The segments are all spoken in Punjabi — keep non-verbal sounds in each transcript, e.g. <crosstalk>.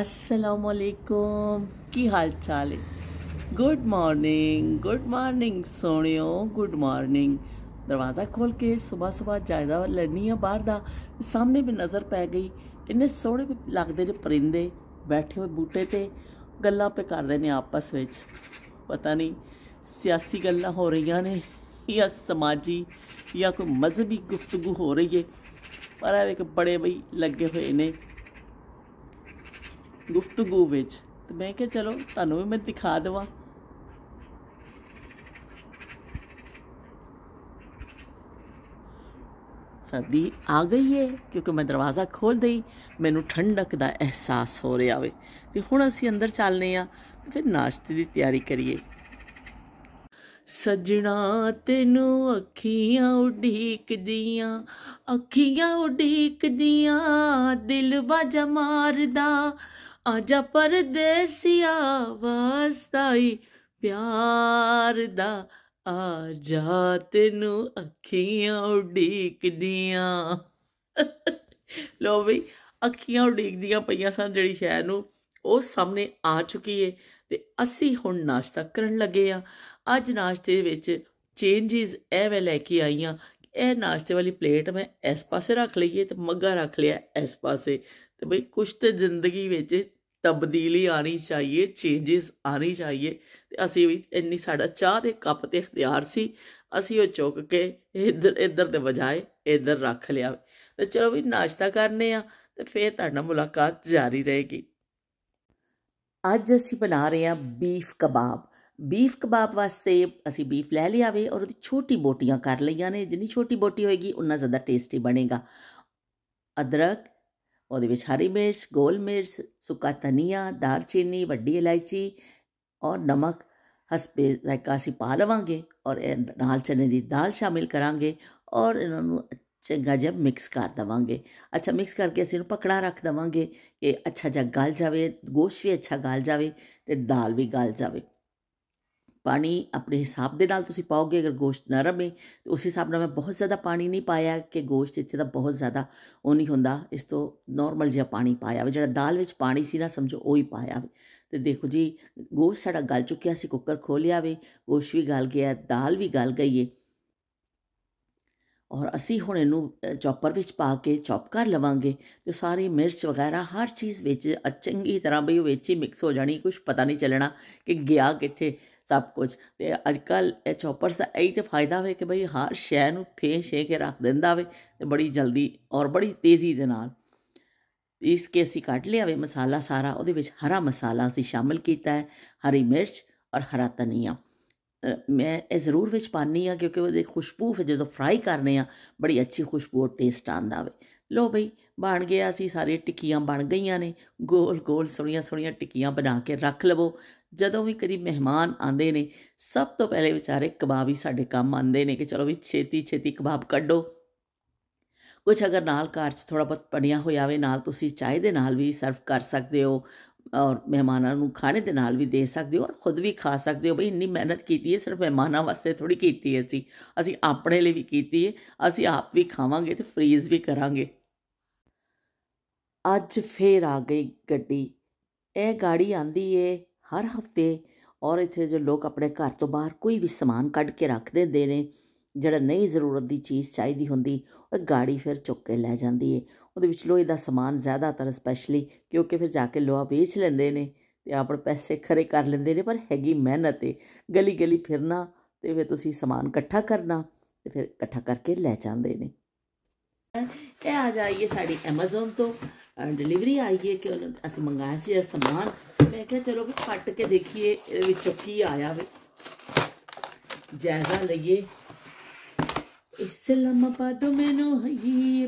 ਅਸਲਾਮ ਅਲੈਕੁਮ ਕੀ ਹਾਲ ਚਾਲ ਹੈ ਗੁੱਡ ਮਾਰਨਿੰਗ ਗੁੱਡ ਮਾਰਨਿੰਗ ਸੋਣਿਓ ਗੁੱਡ ਮਾਰਨਿੰਗ ਦਰਵਾਜ਼ਾ ਖੋਲ ਕੇ ਸਵੇਰ ਸਵੇਰ ਜਾਇਦਾ ਲੈਣੀ ਆ ਬਾਹਰ ਦਾ ਸਾਹਮਣੇ ਵੀ ਨਜ਼ਰ ਪੈ ਗਈ ਇੰਨੇ ਸੋਹਣੇ ਲੱਗਦੇ ਨੇ ਪਰਿੰਦੇ ਬੈਠੇ ਹੋਏ ਬੂਟੇ ਤੇ ਗੱਲਾਂ ਪੇ ਕਰਦੇ ਨੇ ਆਪਸ ਵਿੱਚ ਪਤਾ ਨਹੀਂ ਸਿਆਸੀ ਗੱਲਾਂ ਹੋ ਰਹੀਆਂ ਨੇ ਜਾਂ ਸਮਾਜੀ ਜਾਂ ਕੋਈ ਮਜ਼ਹਬੀ ਗੁਫ਼ਤਗੂ ਹੋ ਰਹੀ ਹੈ ਪਰ ਇਹ ਇੱਕ ਬੜੇ ਬਈ ਲੱਗੇ ਹੋਏ ਨੇ ਗੁਫ਼ਤਗੂ ਵਿੱਚ ਤੇ ਮੈਂ ਕਿਹਾ ਚਲੋ ਤੁਹਾਨੂੰ ਵੀ ਮੈਂ ਦਿਖਾ ਦਵਾਂ ਸਰਦੀ ਆ ਗਈ ਹੈ ਕਿਉਂਕਿ ਮੈਂ ਦਰਵਾਜ਼ਾ ਖੋਲ ਦਈ ਮੈਨੂੰ ਠੰਡਕ ਦਾ ਅਹਿਸਾਸ ਹੋ ਰਿਹਾ ਵੇ ਤੇ ਹੁਣ ਅਸੀਂ ਅੰਦਰ ਚੱਲਨੇ ਆ ਤੇ ਫਿਰ ਨਾਸ਼ਤੇ ਦੀ ਤਿਆਰੀ ਕਰੀਏ ਸਜਣਾ ਤੈਨੂੰ ਅੱਖੀਆਂ ਉਡੀਕਦੀਆਂ ਅੱਖੀਆਂ ਉਡੀਕਦੀਆਂ ਦਿਲ ਵਾਜਾ ਮਾਰਦਾ ਆਜਾ ਪਰਦੇਸੀਆ ਵਸਤਾਈ ਪਿਆਰ ਦਾ ਆ ਜਾ ਤੈਨੂੰ ਅੱਖੀਆਂ ਉਡੀਕਦੀਆਂ ਲੋ ਵੀ ਅੱਖੀਆਂ ਉਡੀਕਦੀਆਂ ਪਈਆਂ ਸਨ ਜਿਹੜੀ ਸ਼ੈ ਨੂੰ ਉਹ ਸਾਹਮਣੇ ਆ ਚੁੱਕੀ ਏ ਤੇ ਅਸੀਂ ਹੁਣ ਨਾਸ਼ਤਾ ਕਰਨ ਲੱਗੇ ਆ ਅੱਜ ਨਾਸ਼ਤੇ ਵਿੱਚ ਚੇਂਜਸ ਐਵੇਂ ਲੈ ਕੇ ਆਈਆਂ ਇਹ ਨਾਸ਼ਤੇ ਵਾਲੀ ਪਲੇਟ ਮੈਂ ਇਸ ਪਾਸੇ ਰੱਖ ਲਈਏ ਤੇ ਮੱਗਾ ਰੱਖ ਲਿਆ ਇਸ ਪਾਸੇ ਤੇ ਬਈ ਕੁਛ ਤੇ ਜ਼ਿੰਦਗੀ ਵਿੱਚ ਤਬਦੀਲੀ ਆਣੀ ਚਾਹੀਏ ਚੇਂजेस ਆਣੀ ਚਾਹੀਏ ਤੇ ਅਸੀਂ ਵੀ ਇੰਨੀ ਸਾਡਾ ਚਾਹ ਦੇ ਕੱਪ ਤੇ ਇਖਤਿਆਰ ਸੀ ਅਸੀਂ ਉਹ ਚੁੱਕ ਕੇ ਇੱਧਰ ਇੱਧਰ ਦੇ ਵਜਾਏ ਇੱਧਰ ਰੱਖ ਲਿਆ ਤੇ ਚਲੋ ਵੀ ਨਾਸ਼ਤਾ ਕਰਨੇ ਆ ਤੇ ਫੇਰ ਤੁਹਾਡਾ ਮੁਲਾਕਾਤ ਜਾਰੀ ਰਹੇਗੀ ਅੱਜ ਅਸੀਂ ਬਣਾ ਰਹੇ ਆ ਬੀਫ ਕਬਾਬ ਬੀਫ ਕਬਾਬ ਵਾਸਤੇ ਅਸੀਂ ਬੀਫ ਲੈ ਲਿਆ ਵੇ ਔਰ ਉਹਦੀ ਛੋਟੀ ਬੋਟੀਆਂ ਕਰ ਲਈਆਂ ਨੇ ਜਿੰਨੀ ਛੋਟੀ ਬੋਟੀ ਹੋਏਗੀ ਉਨਾ ਜ਼ਿਆਦਾ ਟੇਸਟੀ ਬਣੇਗਾ ਅਦਰਕ ਉਹਦੇ ਵਿੱਚ ਹਰੀ ਮਿਰਚ ਗੋਲ ਮਿਰਚ ਸੁੱਕਾ ਧਨੀਆ ਦਾਰਚੀਨੀ ਵੱਡੀ ਇਲਾਇਚੀ ਔਰ ਨਮਕ ਹਸਪੇ ਲਾਇਕਾ ਅਸੀਂ ਪਾ ਲਵਾਂਗੇ ਔਰ ਨਾਲ ਚਨੇ ਦੀ ਦਾਲ ਸ਼ਾਮਿਲ ਕਰਾਂਗੇ ਔਰ ਇਹਨਾਂ ਨੂੰ ਚੰਗਾ ਜਿਹਾ ਮਿਕਸ ਕਰ ਦਵਾਂਗੇ ਅੱਛਾ ਮਿਕਸ ਕਰਕੇ ਅਸੀਂ ਇਹਨੂੰ ਪਕੜਾ ਰੱਖ ਦਵਾਂਗੇ ਕਿ ਅੱਛਾ ਜਿਹਾ ਗਲ ਜਾਵੇ ਗੋਸ਼ ਵੀ ਅੱਛਾ ਗਲ ਜਾਵੇ ਤੇ ਦਾਲ ਵੀ ਗਲ ਜਾਵੇ ਪਾਣੀ ਆਪਣੇ ਹਿਸਾਬ ਦੇ ਨਾਲ ਤੁਸੀਂ ਪਾਓਗੇ ਅਗਰ ਗੋਸ਼ਤ ਨਰਮ ਹੈ ਤੇ ਉਸ ਹਿਸਾਬ ਨਾਲ ਮੈਂ ਬਹੁਤ ਜ਼ਿਆਦਾ ਪਾਣੀ ਨਹੀਂ ਪਾਇਆ ਕਿ ਗੋਸ਼ਤ ਇੱਥੇ ਦਾ ਬਹੁਤ ਜ਼ਿਆਦਾ ਉਹ ਨਹੀਂ ਹੁੰਦਾ ਇਸ ਤੋਂ ਨਾਰਮਲ ਜਿਹਾ ਪਾਣੀ ਪਾਇਆ ਜਿਹੜਾ ਦਾਲ ਵਿੱਚ ਪਾਣੀ ਸੀ ਨਾ ਸਮਝੋ ਉਹ ਹੀ ਪਾਇਆ ਤੇ ਦੇਖੋ ਜੀ ਗੋਸ਼ਤ ਸਾਡਾ ਗਲ ਚੁੱਕਿਆ ਸੀ ਕੁੱਕਰ ਖੋਲਿਆ ਵੇ ਗੋਸ਼ ਵੀ ਗਲ ਗਿਆ ਦਾਲ ਵੀ ਗਲ ਗਈ ਏ ਔਰ ਅਸੀਂ ਹੁਣ ਇਹਨੂੰ ਚੌਪਰ ਵਿੱਚ ਪਾ ਕੇ ਚੌਪ ਕਰ ਲਵਾਂਗੇ ਤੇ ਸਾਰੀ ਮਿਰਚ ਵਗੈਰਾ ਹਰ ਚੀਜ਼ ਵਿੱਚ ਚੰਗੀ ਤਰ੍ਹਾਂ ਬਈ ਵਿੱਚ ਹੀ ਮਿਕਸ ਹੋ ਜਾਣੀ ਕੁਝ ਪਤਾ ਨਹੀਂ ਚੱਲਣਾ ਕਿ ਗਿਆ ਕਿੱਥੇ ਸਭ ਕੁਝ ਤੇ ਅੱਜ ਕੱਲ ਇਹ ਚੌਪਰਸ ਦਾ ਇਹ ਤੇ ਫਾਇਦਾ ਹੋਏ ਕਿ ਭਈ ਹਰ ਸ਼ੈ ਨੂੰ ਫੇ ਛੇ ਕੇ ਰੱਖ ਦਿੰਦਾ ਵੇ ਤੇ ਬੜੀ ਜਲਦੀ ਔਰ ਬੜੀ ਤੇਜ਼ੀ ਦੇ ਨਾਲ ਇਸ ਕੇ ਅਸੀਂ ਕੱਟ ਲਿਆ ਵੇ ਮਸਾਲਾ ਸਾਰਾ ਉਹਦੇ ਵਿੱਚ ਹਰਾ ਮਸਾਲਾ ਅਸੀਂ ਸ਼ਾਮਿਲ ਕੀਤਾ ਹੈ ਹਰੀ ਮਿਰਚ ਔਰ ਹਰਾ ਧਨੀਆ ਮੈਂ ਇਹ ਜ਼ਰੂਰ ਵਿੱਚ ਪਾਣੀ ਆ ਕਿਉਂਕਿ ਉਹਦੇ ਖੁਸ਼ਬੂ ਫਿਰ ਜਦੋਂ ਫਰਾਈ ਕਰਨੇ ਆ ਬੜੀ ਅੱਛੀ ਖੁਸ਼ਬੂ ਔਰ ਟੇਸਟ ਆਂਦਾ ਵੇ ਲੋ ਬਈ ਬਣ ਗਿਆ ਸੀ ਸਾਰੇ ਟਿੱਕੀਆਂ ਬਣ ਗਈਆਂ ਨੇ ਗੋਲ ਗੋਲ ਸੋਹਣੀਆਂ ਸੋਹਣੀਆਂ ਟਿੱਕੀਆਂ ਬਣਾ ਕੇ ਰੱਖ ਲਵੋ ਜਦੋਂ ਵੀ ਕਦੀ ਮਹਿਮਾਨ ਆਉਂਦੇ ਨੇ ਸਭ ਤੋਂ ਪਹਿਲੇ ਵਿਚਾਰੇ ਕਬਾਬ ਹੀ ਸਾਡੇ ਕੰਮ ਆਉਂਦੇ ਨੇ ਕਿ ਚਲੋ ਵੀ ਛੇਤੀ ਛੇਤੀ ਕਬਾਬ ਕੱਢੋ ਕੁਝ ਅਗਰ ਨਾਲ ਕਾਰਜ ਥੋੜਾ ਬਹੁਤ ਪੜਿਆ ਹੋਇਆ ਹੋਵੇ ਨਾਲ ਤੁਸੀਂ ਚਾਹੇ ਦੇ ਨਾਲ ਵੀ ਸਰਵ ਕਰ ਸਕਦੇ ਹੋ ਔਰ ਮਹਿਮਾਨਾਂ ਨੂੰ ਖਾਣੇ ਦੇ ਨਾਲ ਵੀ ਦੇ ਸਕਦੇ ਹੋ ਔਰ ਖੁਦ ਵੀ ਖਾ ਸਕਦੇ ਹੋ ਬਈ ਇੰਨੀ ਮਿਹਨਤ ਕੀਤੀ ਹੈ ਸਿਰਫ ਮਹਿਮਾਨਾਂ ਵਾਸਤੇ ਥੋੜੀ ਕੀਤੀ ਹੈ ਅਸੀਂ ਅਸੀਂ ਆਪਣੇ ਲਈ ਵੀ ਕੀਤੀ ਹੈ ਅਸੀਂ ਆਪ ਵੀ ਖਾਵਾਂਗੇ ਤੇ ਫ੍ਰੀਜ਼ ਵੀ ਕਰਾਂਗੇ ਅੱਜ ਫੇਰ ਆ ਗਈ ਗੱਡੀ ਇਹ ਗਾੜੀ ਆਂਦੀ ਏ ਹਰ ਹਫਤੇ ਔਰ ਇੱਥੇ ਜੋ ਲੋਕ ਆਪਣੇ ਘਰ ਤੋਂ ਬਾਹਰ ਕੋਈ ਵੀ ਸਮਾਨ ਕੱਢ ਕੇ ਰੱਖ ਦਿੰਦੇ ਨੇ ਜਿਹੜਾ ਨਹੀਂ ਜ਼ਰੂਰਤ ਦੀ ਚੀਜ਼ ਚਾਹੀਦੀ ਹੁੰਦੀ ਉਹ ਗਾੜੀ ਫਿਰ ਚੁੱਕ ਕੇ ਲੈ ਜਾਂਦੀ ਏ ਉਹਦੇ ਵਿੱਚ ਲੋਹੇ ਦਾ ਸਮਾਨ ਜ਼ਿਆਦਾਤਰ ਸਪੈਸ਼ਲੀ ਕਿਉਂਕਿ ਫਿਰ ਜਾ ਕੇ ਲੋਹਾ ਵੇਚ ਲੈਂਦੇ ਨੇ ਤੇ ਆਪਣੇ ਪੈਸੇ ਖਰੇ ਕਰ ਲੈਂਦੇ ਨੇ ਪਰ ਹੈਗੀ ਮਿਹਨਤ ਏ ਗਲੀ ਗਲੀ ਫਿਰਨਾ ਤੇ ਫਿਰ ਤੁਸੀਂ ਸਮਾਨ ਇਕੱਠਾ ਕਰਨਾ ਤੇ ਫਿਰ ਇਕੱਠਾ ਕਰਕੇ ਲੈ ਜਾਂਦੇ ਨੇ ਇਹ ਆ ਜਾਈਏ ਸਾਡੀ Amazon ਤੋਂ ਡਿਲੀਵਰੀ ਆਈ ਏ ਕਿ ਅਸੀਂ ਮੰਗਾਇਆ ਸੀ ਸਮਾਨ मैं क्या चलो भी पट के देखिए ਵਿੱਚੋਂ आया ਆਇਆ जायजा लगे ਲਈਏ इस्लामाबाद में नो ये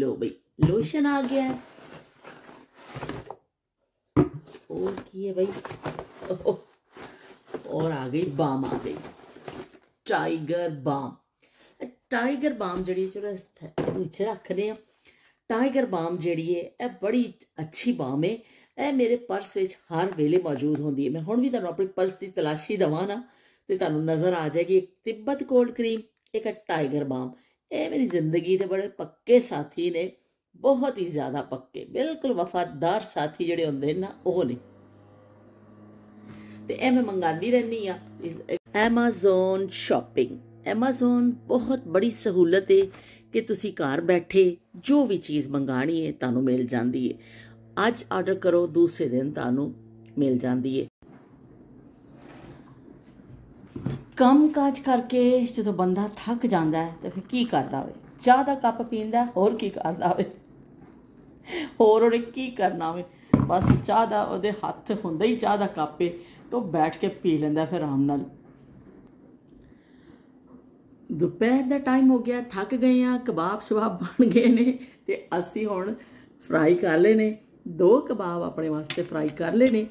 लो भाई लोशन आ गया और की है भाई और आ गई बाम आ गई टाइगर बाम टाइगर बाम जड़ी चलो इतने रहे हैं ਟਾਈਗਰ ਬਾਮ ਜਿਹੜੀ ਏ ਇਹ ਬੜੀ ਅੱਛੀ ਬਾਮ ਏ ਇਹ ਮੇਰੇ ਪਰਸ ਵਿੱਚ ਹਰ ਵੇਲੇ ਮੌਜੂਦ ਹੁੰਦੀ ਏ ਮੈਂ ਹੁਣ ਵੀ ਤੁਹਾਨੂੰ ਆਪਣੀ ਪਰਸ ਦੀ ਤਲਾਸ਼ੀ ਦਵਾਂ ਨਾ ਤੇ ਤੁਹਾਨੂੰ ਨਜ਼ਰ ਆ ਜਾਏਗੀ ਇੱਕ ਤਿੱਬਤ ਕੋਲਡ ਕਰੀਮ ਇੱਕ ਟਾਈਗਰ ਬਾਮ ਇਹ ਮੇਰੀ ਜ਼ਿੰਦਗੀ ਦੇ ਬੜੇ ਪੱਕੇ ਸਾਥੀ ਨੇ ਬਹੁਤ ਹੀ ਜ਼ਿਆਦਾ ਪੱਕੇ ਬਿਲਕੁਲ ਵਫਾਦਾਰ ਸਾਥੀ ਜਿਹੜੇ ਹੁੰਦੇ ਨਾ ਉਹ ਨੇ ਤੇ ਐਵੇਂ ਮੰਗਾਦੀ ਮੰਗਾਉਂਦੀ ਆ Amazon shopping Amazon ਬਹੁਤ ਬੜੀ ਸਹੂਲਤ ਹੈ ਕਿ ਤੁਸੀਂ ਘਰ ਬੈਠੇ ਜੋ ਵੀ ਚੀਜ਼ ਮੰਗਾਣੀ ਹੈ ਤੁਹਾਨੂੰ ਮਿਲ ਜਾਂਦੀ ਹੈ ਅੱਜ ਆਰਡਰ ਕਰੋ ਦੂਸਰੇ ਦਿਨ ਤੁਹਾਨੂੰ ਮਿਲ ਜਾਂਦੀ ਹੈ ਕੰਮ ਕਾਜ ਕਰਕੇ ਜਦੋਂ ਬੰਦਾ ਥੱਕ ਜਾਂਦਾ ਹੈ ਤਾਂ ਫਿਰ ਕੀ ਕਰਦਾ ਹੋਵੇ ਚਾਹ ਦਾ ਕੱਪ ਪੀਂਦਾ ਹੋਰ ਕੀ ਕਰਦਾ ਹੋਵੇ ਹੋਰ ਉਹਨੇ ਕੀ ਕਰਨਾ ਹੋਵੇ ਬਸ ਚਾਹ ਦਾ ਉਹਦੇ ਹੱਥ ਹੁੰਦਾ ਹੀ ਚਾਹ ਦਾ ਕੱਪ ਏ ਤੋਂ ਬੈਠ ਕੇ ਪੀ ਲੈਂਦਾ ਫਿਰ ਆਰਾਮ ਨਾਲ ਦੁਪਹਿਰ ਦਾ ਟਾਈਮ ਹੋ ਗਿਆ ਥੱਕ ਗਏ ਆ ਕਬਾਬ ਸ਼ਵਾਬ ਬਣ ਗਏ ਨੇ ਤੇ ਅਸੀਂ ਹੁਣ ਫਰਾਈ ਕਰ ਲਏ ਨੇ ਦੋ ਕਬਾਬ ਆਪਣੇ ਵਾਸਤੇ ਫਰਾਈ ਕਰ ਲਏ ਨੇ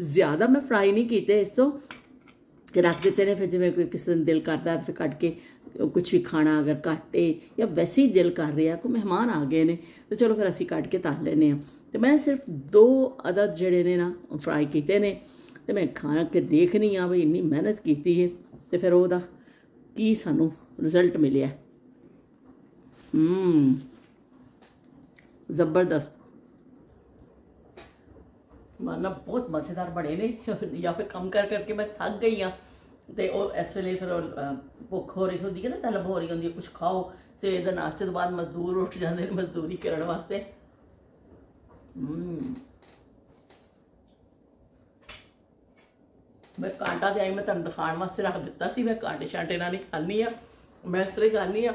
ਜ਼ਿਆਦਾ ਮੈਂ ਫਰਾਈ ਨਹੀਂ ਕੀਤੇ ਇਸ ਤੋਂ ਕਿ ਰੱਖ ਦਿੱਤੇ ਨੇ ਫਿਰ ਜਿਵੇਂ ਕੋਈ ਕਿਸੇ ਦਿਨ ਦਿਲ ਕਰਦਾ ਤੇ ਕੱਟ ਕੇ ਕੁਝ ਵੀ ਖਾਣਾ ਅਗਰ ਕੱਟੇ ਜਾਂ ਵੈਸੇ ਹੀ ਦਿਲ ਕਰ ਰਿਹਾ ਕੋ ਮਹਿਮਾਨ ਆ ਗਏ ਨੇ ਤੇ ਚਲੋ ਫਿਰ ਅਸੀਂ ਕੱਟ ਕੇ ਤਲ ਲੈਨੇ ਆ ਤੇ ਮੈਂ ਸਿਰਫ ਦੋ ਅਦਦ ਜਿਹੜੇ ਨੇ ਨਾ ਫਰਾਈ ਕੀਤੇ ਨੇ ਤੇ ਮੈਂ ਖਾਣਾ ਕੇ ਦੇਖਣੀ ਆ ਬਈ ਇੰਨੀ ਮਿਹਨਤ ਕੀਤੀ ਹੈ ਤੇ ਫਿਰ ਉਹਦਾ ਕੀ ਸਾਨੂੰ ਰਿਜ਼ਲਟ ਮਿਲਿਆ ਹੂੰ ਜ਼ਬਰਦਸਤ ਮਨ ਬਹੁਤ ਮਸੇਦਾਰ ਬੜੇ ਨੇ ਜਾਂ ਫਿਰ ਕੰਮ ਕਰ ਕਰਕੇ ਮੈਂ ਥੱਕ ਗਈ ਆ ਤੇ ਉਹ ਇਸ ਵੇਲੇ ਸਰ ਭੁੱਖ ਹੋ ਰਹੀ ਹੁੰਦੀ ਹੈ ਨਾ ਤਲਬ ਹੋ ਰਹੀ ਹੁੰਦੀ ਹੈ ਕੁਝ ਖਾਓ ਸਵੇਰ ਦਾ ਨਾਸ਼ਤੇ ਤੋਂ ਬਾਅਦ ਮਜ਼ਦੂਰ ਉੱਠ ਜਾਂਦੇ ਨੇ ਮਜ਼ਦੂਰੀ ਕਰਨ ਵਾਸਤੇ ਹੂੰ ਮੈਂ ਕਾਂਟਾ ਤੇ ਆਈ ਮੈਂ ਤੁਹਾਨੂੰ ਦਿਖਾਉਣ ਵਾਸਤੇ ਰੱਖ ਦਿੱਤਾ ਸੀ ਮੈਂ ਕਾਂਟੇ ਛਾਂਟੇ ਨਾਲ ਨਹੀਂ ਖਾਣੀ ਆ ਮੈਂ ਇਸ ਤਰ੍ਹਾਂ ਖਾਣੀ ਆ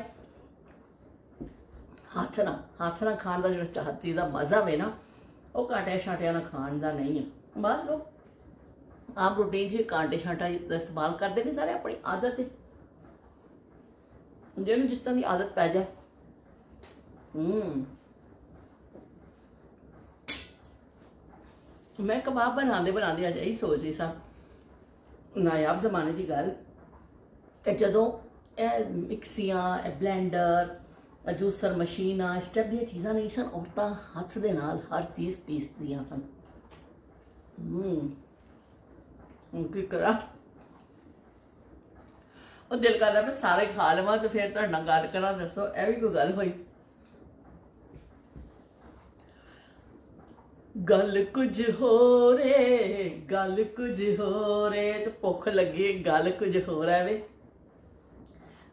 ਹੱਥ ਨਾਲ ਹੱਥ ਨਾਲ ਖਾਣ ਦਾ ਜਿਹੜਾ ਚਾਹ ਚੀਜ਼ ਦਾ ਮਜ਼ਾ ਵੇ ਨਾ ਉਹ ਕਾਂਟੇ ਛਾਂਟਿਆਂ ਨਾਲ ਖਾਣ ਦਾ ਨਹੀਂ ਆ ਬਸ ਲੋ ਆਪ ਰੋਟੀਨ 'ਚ ਕਾਂਟੇ ਛਾਂਟਾ ਦਾ ਇਸਤੇਮਾਲ ਕਰਦੇ ਨੇ ਸਾਰੇ ਆਪਣੀ ਆਦਤ ਹੈ ਜਿਹਨੂੰ ਜਿਸ ਤਰ੍ਹਾਂ ਦੀ ਆਦਤ ਪੈ ਜਾ ਹੂੰ ਮੈਂ ਕਬਾਬ ਬਣਾਉਂਦੇ ਬਣਾਉਂਦੇ ਅੱਜ ਇਹੀ ਸੋਚ ਰਹੀ ਸਾਂ ਨਾਇਆਬ ਜ਼ਮਾਨੇ ਦੀ ਗੱਲ ਤੇ ਜਦੋਂ ਇਹ ਮਿਕਸੀਆਂ ਇਹ ਬਲੈਂਡਰ ਜੂਸਰ ਮਸ਼ੀਨਾਂ ਇਸ ਤਰ੍ਹਾਂ ਦੀਆਂ ਚੀਜ਼ਾਂ ਨਹੀਂ ਸਨ ਔਰਤਾਂ ਹੱਥ ਦੇ ਨਾਲ ਹਰ ਚੀਜ਼ ਪੀਸਦੀਆਂ ਸਨ ਹੂੰ ਹੁਣ ਕੀ ਕਰਾਂ ਉਹ ਦਿਲ ਕਰਦਾ ਮੈਂ ਸਾਰੇ ਖਾ ਲਵਾਂ ਤੇ ਫਿਰ ਤੁਹਾਡਾ ਗੱਲ ਕਰਾਂ ਦੱਸੋ ਇਹ ਵੀ ਕੋਈ ਗੱਲ ਹੋਈ ਗੱਲ ਕੁਝ ਹੋ ਰੇ ਗੱਲ ਕੁਝ ਹੋ ਰੇ ਤੇ ਭੁੱਖ ਲੱਗੀ ਗੱਲ ਕੁਝ ਹੋ ਰਿਹਾ ਵੇ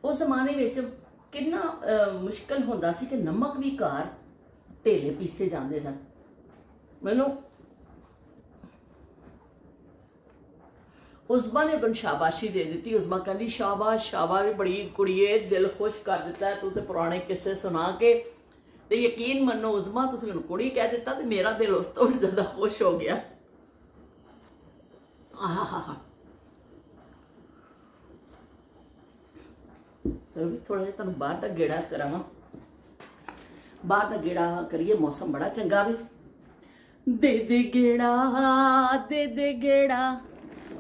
ਉਸ ਜ਼ਮਾਨੇ ਵਿੱਚ ਕਿੰਨਾ ਮੁਸ਼ਕਲ ਹੁੰਦਾ ਸੀ ਕਿ ਨਮਕ ਵੀ ਘਰ ਢੇਲੇ ਪੀਸੇ ਜਾਂਦੇ ਸਨ ਮੈਨੂੰ ਉਸਮਾ ਨੇ ਤੁਹਾਨੂੰ ਸ਼ਾਬਾਸ਼ੀ ਦੇ ਦਿੱਤੀ ਉਸਮਾ ਕਹਿੰਦੀ ਸ਼ਾਬਾਸ਼ ਸ਼ਾਬਾ ਵੀ ਬੜੀ ਕੁੜੀਏ ਦਿਲ ਖੁਸ਼ ਕਰ ਦਿੱਤਾ ਤੂੰ ਤੇ ਪੁਰਾਣੇ ਕਿੱਸੇ ਸੁਣਾ ਕੇ ਤੇ ਯਕੀਨ ਮੰਨੋ ਉਸਮਾ ਤੁਸੀਂ ਮੈਨੂੰ ਕੁੜੀ ਕਹਿ ਦਿੱਤਾ ਤੇ ਮੇਰਾ ਦਿਲ ਉਸ ਤੋਂ ਜ਼ਿਆਦਾ ਖੁਸ਼ ਹੋ ਗਿਆ ਆਹ ਚਲੋ ਵੀ ਥੋੜਾ ਜਿਹਾ ਤੁਹਾਨੂੰ ਬਾਹਰ ਦਾ ਗੇੜਾ ਕਰਾਵਾਂ ਬਾਹਰ ਦਾ ਗੇੜਾ ਕਰੀਏ ਮੌਸਮ ਬੜਾ ਚੰਗਾ ਵੇ ਦੇ ਦੇ ਗੇੜਾ ਦੇ ਦੇ ਗੇੜਾ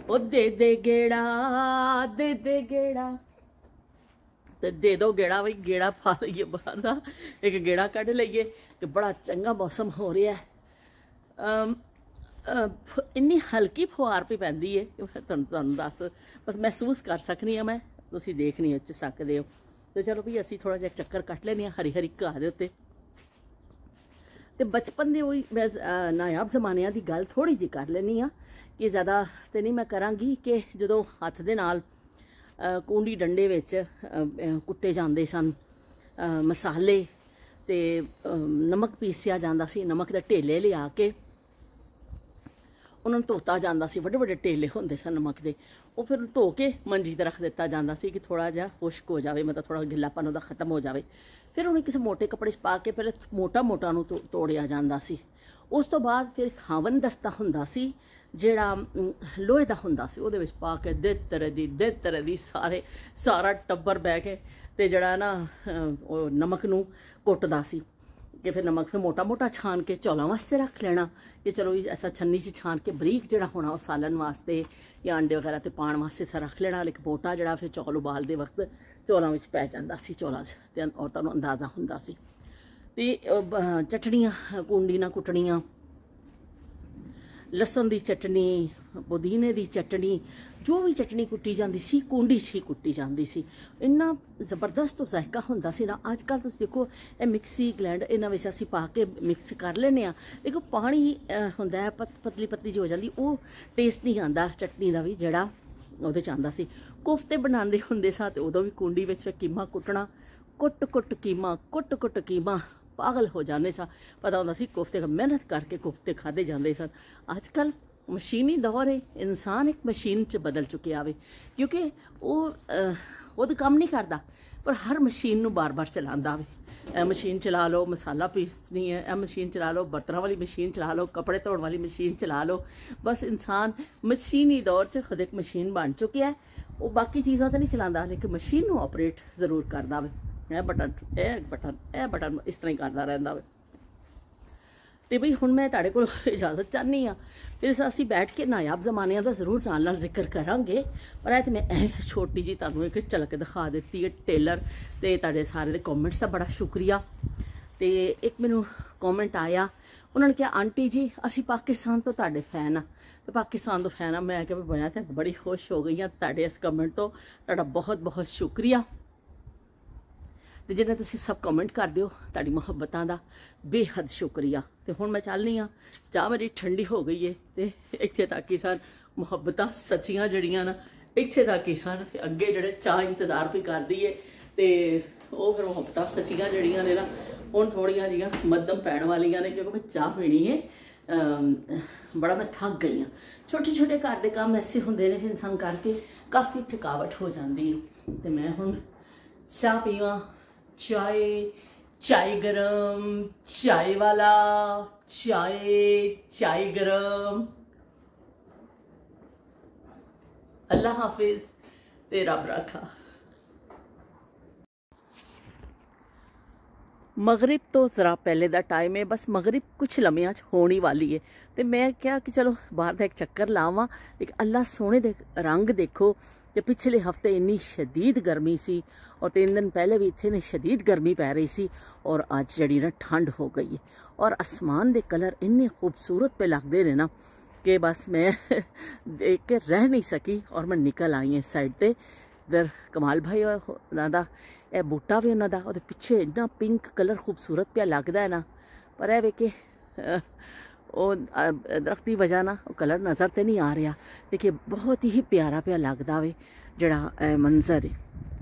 ਉਹ ਦੇ ਦੇ ਗੇੜਾ ਦੇ ਦੇ ਗੇੜਾ ਤੇ ਦੇ ਦੋ ਗੇੜਾ ਵੀ ਗੇੜਾ ਫਾ ਲਈਏ ਬਾਹਰ ਦਾ ਇੱਕ ਗੇੜਾ ਕੱਢ ਲਈਏ ਕਿ ਬੜਾ ਚੰਗਾ ਮੌਸਮ ਹੋ ਰਿਹਾ ਹੈ ਇੰਨੀ ਹਲਕੀ ਫੁਹਾਰ ਵੀ ਪੈਂਦੀ ਹੈ ਕਿ ਮੈਂ ਤੁਹਾਨੂੰ ਤੁਹਾਨੂੰ ਦੱਸ ਬਸ ਮਹਿਸੂਸ ਕਰ ਸਕਨੀ ਆ ਮੈਂ ਤੁਸੀਂ ਦੇਖ ਨਹੀਂ ਉੱਚ ਸਕਦੇ ਹੋ ਤੇ ਚਲੋ ਵੀ ਅਸੀਂ ਥੋੜਾ ਜਿਹਾ ਚੱਕਰ ਕੱਟ ਲੈਨੇ ਆ ਹਰੀ ਹਰੀ ਘਾਹ ਦੇ ਉੱਤੇ ਤੇ ਬਚਪਨ ਦੇ ਉਹ ਮੈਂ ਨਾਇਆਬ ਜ਼ਮਾਨਿਆਂ ਦੀ ਗੱਲ ਥੋੜੀ ਜੀ ਕਰ ਲੈਨੀ ਆ ਕਿ ਜ਼ਿਆਦਾ ਤੇ ਨਹੀਂ ਮੈਂ ਕਰਾਂਗੀ ਕਿ ਜਦੋਂ ਹੱਥ ਦੇ ਨਾਲ ਕੁੰਡੀ ਡੰਡੇ ਵਿੱਚ ਕੁੱਟੇ ਜਾਂਦੇ ਸਨ ਮਸਾਲੇ ਤੇ ਨਮਕ ਪੀਸਿਆ ਜਾਂਦਾ ਸੀ ਨਮਕ ਦੇ ਢੇਲੇ ਲਿਆ ਕੇ ਉਹਨਾਂ ਨੂੰ ਧੋਤਾ ਜਾਂਦਾ ਸੀ ਵੱਡੇ ਵੱਡੇ ਢੇਲੇ ਹੁੰਦੇ ਸਨ ਨਮਕ ਦੇ ਉਹ ਫਿਰ ਧੋ ਕੇ ਮੰਜੀ ਤੇ ਰੱਖ ਦਿੱਤਾ ਜਾਂਦਾ ਸੀ ਕਿ ਥੋੜਾ ਜਿਹਾ ਖੁਸ਼ਕ ਹੋ ਜਾਵੇ ਮਤਲਬ ਥੋੜਾ ਗਿੱਲਾਪਨ ਉਹਦਾ ਖਤਮ ਹੋ ਜਾਵੇ ਫਿਰ ਉਹਨੂੰ ਕਿਸੇ ਮੋٹے ਕੱਪੜੇ 'ਚ ਪਾ ਕੇ ਪਹਿਲੇ ਮੋਟਾ ਮੋਟਾ ਨੂੰ ਤੋੜਿਆ ਜਾਂਦਾ ਸੀ ਉਸ ਤੋਂ ਬਾਅਦ ਫਿਰ ਖਾਵਨ ਦਸਤਾ ਹੁੰਦਾ ਸੀ ਜਿਹੜਾ ਲੋਹੇ ਦਾ ਹੁੰਦਾ ਸੀ ਉਹਦੇ ਵਿੱਚ ਪਾ ਕੇ ਦਿੱਤਰ ਦੀ ਦਿੱਤਰ ਦੀ ਸਾਰੇ ਸਾਰਾ ਟੱਬਰ ਬਹਿ ਕੇ ਤੇ ਜਿਹੜਾ ਨਾ ਉਹ ਨਮਕ ਨੂੰ ਕੁੱਟਦਾ ਸੀ ਕਿ ਫਿਰ ਨਮਕ ਫਿਰ ਮੋਟਾ ਮੋਟਾ ਛਾਨ ਕੇ ਚੌਲਾਂ ਵਾਸਤੇ ਰੱਖ ਲੈਣਾ ਕਿ ਚਲੋ ਐਸਾ ਛੰਨੀ 'ਚ ਛਾਨ ਕੇ ਬਰੀਕ ਜਿਹੜਾ ਹੋਣਾ ਉਹ ਸਾਲਨ ਵਾਸਤੇ ਜਾਂ ਅੰਡੇ ਵਗੈਰਾ ਤੇ ਪਾਣ ਵਾਸਤੇ ਸਾਰਾ ਰੱਖ ਲੈਣਾ ਲੇਕਿਨ ਮੋਟਾ ਜਿਹੜਾ ਫਿਰ ਚੌਲ ਉਬਾਲਦੇ ਵਕਤ ਚੌਲਾਂ ਵਿੱਚ ਪੈ ਜਾਂਦਾ ਸੀ ਚੌਲਾਂ 'ਚ ਤੇ ਔਰਤਾਂ ਨੂੰ ਅੰਦਾਜ਼ਾ ਹੁੰਦਾ ਸੀ ਤੇ ਚਟਣੀਆਂ ਕੁੰਡੀ ਨਾਲ ਕੁੱਟਣੀਆਂ ਲਸਣ ਦੀ ਚਟਣੀ ਪੁਦੀਨੇ ਦੀ ਚਟਣੀ ਜੋ ਵੀ ਚਟਣੀ ਕੁੱਟੀ ਜਾਂਦੀ ਸੀ ਕੁੰਡੀ 'ਚ ਹੀ ਕੁੱਟੀ ਜਾਂਦੀ ਸੀ ਇੰਨਾ ਜ਼ਬਰਦਸਤ ਜ਼ਾਇਕਾ ਹੁੰਦਾ ਸੀ ਨਾ ਅੱਜ ਕੱਲ ਤੁਸੀਂ ਦੇਖੋ ਇਹ ਮਿਕਸੀ ਗਲੈਂਡ ਇਹਨਾਂ ਵਿੱਚ ਅਸੀਂ ਪਾ ਕੇ ਮਿਕਸ ਕਰ ਲੈਨੇ ਆ ਦੇਖੋ ਪਾਣੀ ਹੁੰਦਾ ਹੈ ਪਤਲੀ ਪਤਲੀ ਜੀ ਹੋ ਜਾਂਦੀ ਉਹ ਟੇਸਟ ਨਹੀਂ ਆਂਦਾ ਚਟਣੀ ਦਾ ਵੀ ਜਿਹੜਾ ਉਹਦੇ ਚ ਆਂਦਾ ਸੀ ਕੋਫਤੇ ਬਣਾਉਂਦੇ ਹੁੰਦੇ ਸਾਂ ਤੇ ਉਦੋਂ ਵੀ ਕੁੰਡੀ ਵਿੱਚ ਕੀਮਾ ਕੁੱਟਣਾ ਕੁੱਟ ਕੁੱਟ ਕੀਮਾ ਕੁੱਟ ਕੁੱਟ ਕੀਮਾ ਪਾਗਲ ਹੋ ਜਾਂਦੇ ਸਾਂ ਪਤਾ ਹੁੰਦਾ ਸੀ ਕੋਫਤੇ ਮਿਹਨਤ ਕਰਕੇ ਕੋਫਤੇ ਖਾਦੇ ਜਾਂਦੇ ਸਨ ਅੱਜ ਕੱਲ ਮਸ਼ੀਨੀ ਦੌਰ ਹੈ ਇਨਸਾਨ ਇੱਕ ਮਸ਼ੀਨ 'ਚ ਬਦਲ ਚੁੱਕਿਆ ਆਵੇ ਕਿਉਂਕਿ ਉਹ ਖੁਦ ਕੰਮ ਨਹੀਂ ਕਰਦਾ ਪਰ ਹਰ ਮਸ਼ੀਨ ਨੂੰ ਬਾਰ-ਬਾਰ ਚਲਾਉਂਦਾ ਆਵੇ ਇਹ ਮਸ਼ੀਨ ਚਲਾ ਲਓ ਮਸਾਲਾ ਪੀਸਣੀ ਹੈ ਇਹ ਮਸ਼ੀਨ ਚਲਾ ਲਓ ਬਰਤਨਾਂ ਵਾਲੀ ਮਸ਼ੀਨ ਚਲਾ ਲਓ ਕੱਪੜੇ ਧੋਣ ਵਾਲੀ ਮਸ਼ੀਨ ਚਲਾ ਲਓ ਬਸ ਇਨਸਾਨ ਮਸ਼ੀਨੀ ਦੌਰ 'ਚ ਖੁਦ ਇੱਕ ਮਸ਼ੀਨ ਬਣ ਚੁੱਕਿਆ ਹੈ ਉਹ ਬਾਕੀ ਚੀਜ਼ਾਂ ਤਾਂ ਨਹੀਂ ਚਲਾਉਂਦਾ ਲੇਕਿਨ ਮਸ਼ੀਨ ਨੂੰ ਆਪਰੇਟ ਜ਼ਰੂਰ ਕਰਦਾ ਵੇ ਇਹ ਬਟਨ ਇਹ ਬਟਨ ਇਹ ਬਟਨ ਇਸ ਤਰ੍ਹਾਂ ਹੀ ਕਰਦਾ ਰਹਿੰਦਾ ਵੇ ਤੇ ਬਈ ਹੁਣ ਮੈਂ ਤੁਹਾਡੇ ਕੋਲ ਇਜਾਜ਼ਤ ਚਾਹਨੀ ਆ ਫਿਰ ਅਸੀਂ ਬੈਠ ਕੇ ਨਾਇਆਬ ਜ਼ਮਾਨਿਆਂ ਦਾ ਜ਼ਰੂਰ ਨਾਲ ਨਾਲ ਜ਼ਿਕਰ ਕਰਾਂਗੇ ਪਰ ਇਹ ਤੇ ਮੈਂ ਇਹ ਛੋਟੀ ਜੀ ਤੁਹਾਨੂੰ ਇੱਕ ਝਲਕ ਦਿਖਾ ਦਿੱਤੀ ਹੈ ਟੇਲਰ ਤੇ ਤੁਹਾਡੇ ਸਾਰੇ ਦੇ ਕਮੈਂਟਸ ਦਾ ਬੜਾ ਸ਼ੁਕਰੀਆ ਤੇ ਇੱਕ ਮੈਨੂੰ ਕਮੈਂਟ ਆਇਆ ਉਹਨਾਂ ਨੇ ਕਿਹਾ ਆਂਟੀ ਜੀ ਅਸੀਂ ਪਾਕਿਸਤਾਨ ਤੋਂ ਤੁਹਾਡੇ ਫੈਨ ਆ ਤੇ ਪਾਕਿਸਤਾਨ ਤੋਂ ਫੈਨ ਆ ਮੈਂ ਕਿਹਾ ਬਣਾ ਤੇ ਬੜੀ ਖੁਸ਼ ਹੋ ਗਈ ਆ ਤੁਹਾਡੇ ਇਸ ਕਮੈਂਟ ਤੋਂ ਤੁਹਾਡਾ ਬਹੁਤ ਬਹੁਤ ਸ਼ੁਕਰੀਆ ਤੇ ਜਿਹਨਾਂ ਤੁਸੀਂ ਸਭ ਕਮੈਂਟ ਕਰਦੇ ਹੋ ਤੁਹਾਡੀ ਮੁਹੱਬਤਾਂ ਦਾ ਬੇਹੱਦ ਸ਼ੁਕਰੀਆ ਤੇ ਹੁਣ ਮੈਂ ਚੱਲਨੀ ਆ ਚਾਹ ਮੇਰੀ ਠੰਡੀ ਹੋ ਗਈ ਏ ਤੇ ਇੱਥੇ ਤੱਕ ਹੀ ਸਰ ਮੁਹੱਬਤਾਂ ਸੱਚੀਆਂ ਜੜੀਆਂ ਨਾ ਇੱਥੇ ਤੱਕ ਹੀ ਸਨ ਅੱਗੇ ਜਿਹੜੇ ਚਾਹ ਇੰਤਜ਼ਾਰ ਵੀ ਕਰਦੀ ਏ ਤੇ ਉਹ ਫਿਰ ਮੁਹੱਬਤਾਂ ਸੱਚੀਆਂ ਜੜੀਆਂ ਨੇ ਨਾ ਹੁਣ ਥੋੜੀਆਂ ਜੀਆਂ ਮੱਧਮ ਪੈਣ ਵਾਲੀਆਂ ਨੇ ਕਿਉਂਕਿ ਮੈਂ ਚਾਹ ਪੀਣੀ ਏ ਬੜਾ ਮੈਂ ਥੱਕ ਗਈ ਆ ਛੋਟੇ ਛੋਟੇ ਘਰ ਦੇ ਕੰਮ ਐਸੇ ਹੁੰਦੇ ਨੇ ਇਨਸਾਨ ਕਰਕੇ ਕਾਫੀ ਥਕਾਵਟ ਹੋ ਜਾਂਦੀ ਏ ਤੇ ਮੈਂ ਹੁਣ ਚਾਹ ਪੀਵਾਂ चाय चाय गरम चाय वाला चाय चाय गरम अल्लाह हाफिज तेरा रखा मगरिब तो ज़रा पहले का टाइम है बस मगरिब कुछ लम्हियां होने वाली है ते मैं क्या कि चलो बाहर दा एक चक्कर लावां लेकिन अल्लाह सोने दे रंग देखो कि पिछले हफ्ते इन्नी शदीद गर्मी सी और तीन दिन पहले भी इतनी शदीद गर्मी पै रही सी और अज जड़ी ना ठंड हो गई है और आसमान के कलर इन्ने खूबसूरत पे लगते ने ना कि बस मैं <laughs> देख के रह नहीं सकी और मैं निकल आई इस साइड पर इधर कमाल भाई उन्होंने यह बूटा भी उन्होंने पिछे इन्ना पिंक कलर खूबसूरत पे लगता है ना पर यह वे के ਉਹ ਦਰਖਤ ਦੀ ਵਜ੍ਹਾ ਨਾਲ ਉਹ ਕਲਰ ਨਜ਼ਰ ਤੇ ਨਹੀਂ ਆ ਰਿਹਾ ਦੇਖੀ ਬਹੁਤ ਹੀ ਪਿਆਰਾ ਪਿਆ ਲੱਗਦਾ ਵੇ ਜਿਹੜਾ ਮੰਜ਼ਰ ਹੈ